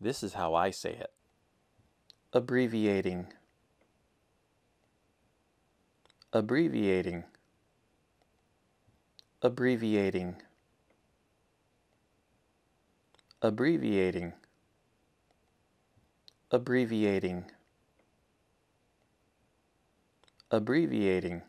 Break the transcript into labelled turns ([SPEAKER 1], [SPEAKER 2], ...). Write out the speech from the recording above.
[SPEAKER 1] This is how I say it. Abbreviating. Abbreviating. Abbreviating. Abbreviating. Abbreviating.
[SPEAKER 2] Abbreviating.